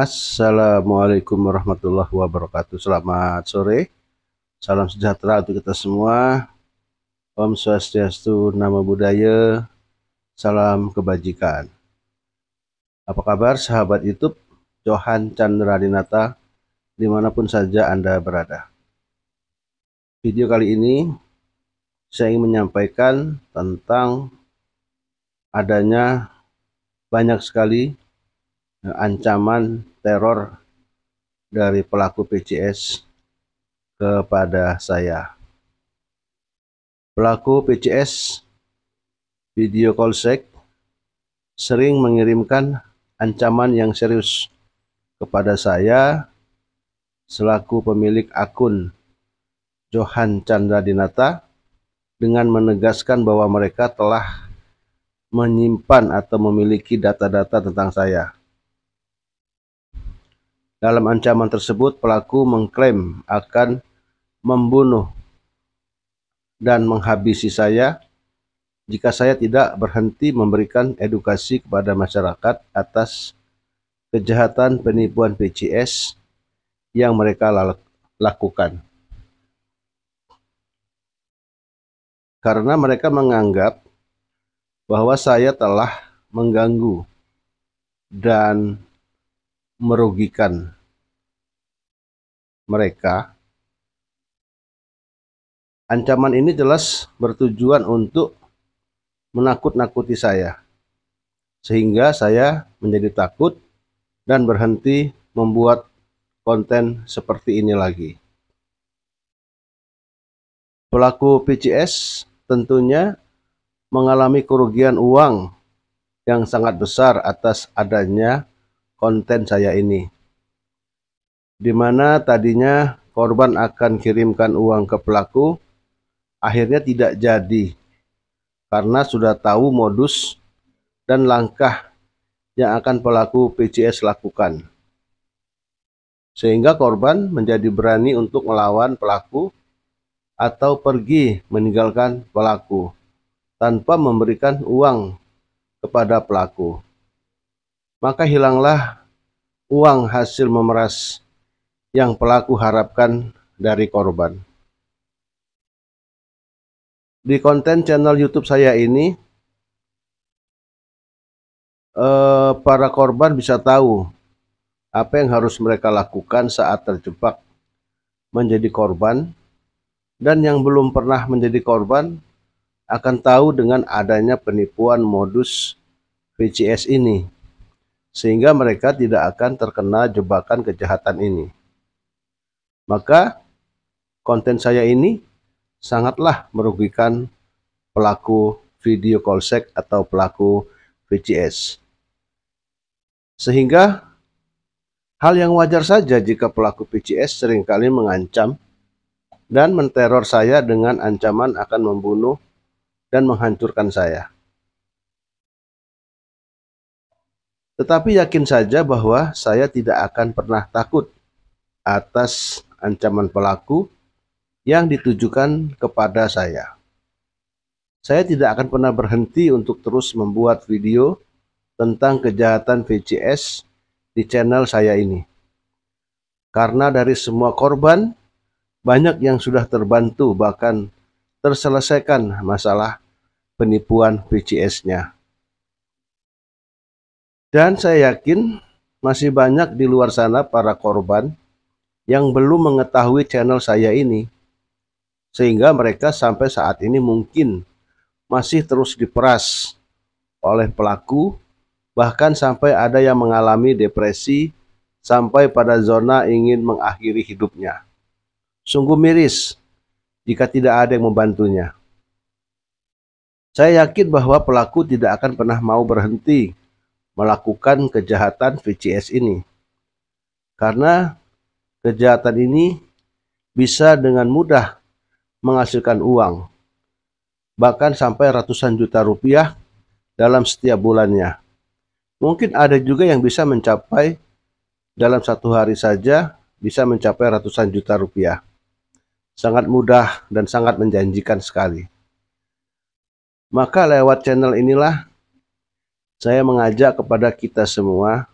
Assalamualaikum warahmatullahi wabarakatuh. Selamat sore. Salam sejahtera untuk kita semua. Om Swastiastu, Nama Budaya, Salam Kebajikan. Apa kabar sahabat YouTube? Johan Chandra Dinata, dimanapun saja Anda berada. Video kali ini, saya ingin menyampaikan tentang adanya banyak sekali Eh, ancaman teror dari pelaku PCS kepada saya. Pelaku PCS video call sek sering mengirimkan ancaman yang serius kepada saya selaku pemilik akun Johan Chandra Dinata dengan menegaskan bahwa mereka telah menyimpan atau memiliki data-data tentang saya. Dalam ancaman tersebut, pelaku mengklaim akan membunuh dan menghabisi saya jika saya tidak berhenti memberikan edukasi kepada masyarakat atas kejahatan penipuan PCS yang mereka lakukan. Karena mereka menganggap bahwa saya telah mengganggu dan merugikan mereka. Ancaman ini jelas bertujuan untuk menakut-nakuti saya, sehingga saya menjadi takut dan berhenti membuat konten seperti ini lagi. Pelaku PCS tentunya mengalami kerugian uang yang sangat besar atas adanya konten saya ini dimana tadinya korban akan kirimkan uang ke pelaku akhirnya tidak jadi karena sudah tahu modus dan langkah yang akan pelaku PCS lakukan sehingga korban menjadi berani untuk melawan pelaku atau pergi meninggalkan pelaku tanpa memberikan uang kepada pelaku maka hilanglah uang hasil memeras yang pelaku harapkan dari korban. Di konten channel YouTube saya ini, eh, para korban bisa tahu apa yang harus mereka lakukan saat terjebak menjadi korban, dan yang belum pernah menjadi korban akan tahu dengan adanya penipuan modus VCS ini sehingga mereka tidak akan terkena jebakan kejahatan ini. Maka konten saya ini sangatlah merugikan pelaku video call sex atau pelaku VCS. Sehingga hal yang wajar saja jika pelaku VCS seringkali mengancam dan menteror saya dengan ancaman akan membunuh dan menghancurkan saya. Tetapi yakin saja bahwa saya tidak akan pernah takut atas ancaman pelaku yang ditujukan kepada saya. Saya tidak akan pernah berhenti untuk terus membuat video tentang kejahatan VCS di channel saya ini. Karena dari semua korban, banyak yang sudah terbantu bahkan terselesaikan masalah penipuan VCS-nya. Dan saya yakin masih banyak di luar sana para korban yang belum mengetahui channel saya ini. Sehingga mereka sampai saat ini mungkin masih terus diperas oleh pelaku, bahkan sampai ada yang mengalami depresi sampai pada zona ingin mengakhiri hidupnya. Sungguh miris jika tidak ada yang membantunya. Saya yakin bahwa pelaku tidak akan pernah mau berhenti melakukan kejahatan VCS ini. Karena kejahatan ini bisa dengan mudah menghasilkan uang, bahkan sampai ratusan juta rupiah dalam setiap bulannya. Mungkin ada juga yang bisa mencapai dalam satu hari saja bisa mencapai ratusan juta rupiah. Sangat mudah dan sangat menjanjikan sekali. Maka lewat channel inilah saya mengajak kepada kita semua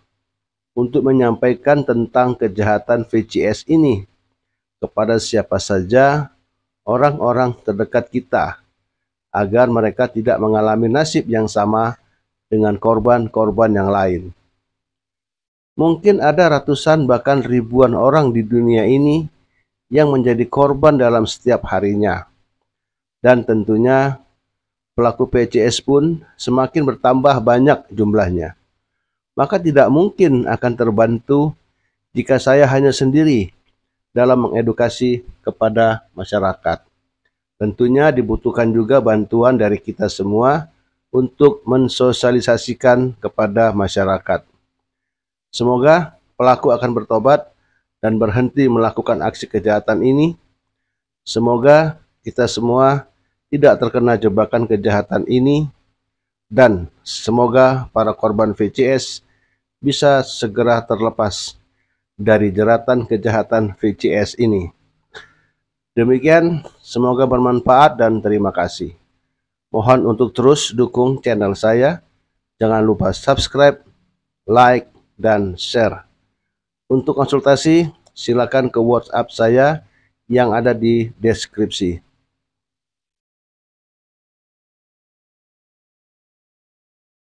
untuk menyampaikan tentang kejahatan VCS ini kepada siapa saja orang-orang terdekat kita agar mereka tidak mengalami nasib yang sama dengan korban-korban yang lain. Mungkin ada ratusan bahkan ribuan orang di dunia ini yang menjadi korban dalam setiap harinya. Dan tentunya pelaku PCS pun semakin bertambah banyak jumlahnya. Maka tidak mungkin akan terbantu jika saya hanya sendiri dalam mengedukasi kepada masyarakat. Tentunya dibutuhkan juga bantuan dari kita semua untuk mensosialisasikan kepada masyarakat. Semoga pelaku akan bertobat dan berhenti melakukan aksi kejahatan ini. Semoga kita semua tidak terkena jebakan kejahatan ini dan semoga para korban VCS bisa segera terlepas dari jeratan kejahatan VCS ini. Demikian, semoga bermanfaat dan terima kasih. Mohon untuk terus dukung channel saya. Jangan lupa subscribe, like, dan share. Untuk konsultasi, silakan ke WhatsApp saya yang ada di deskripsi.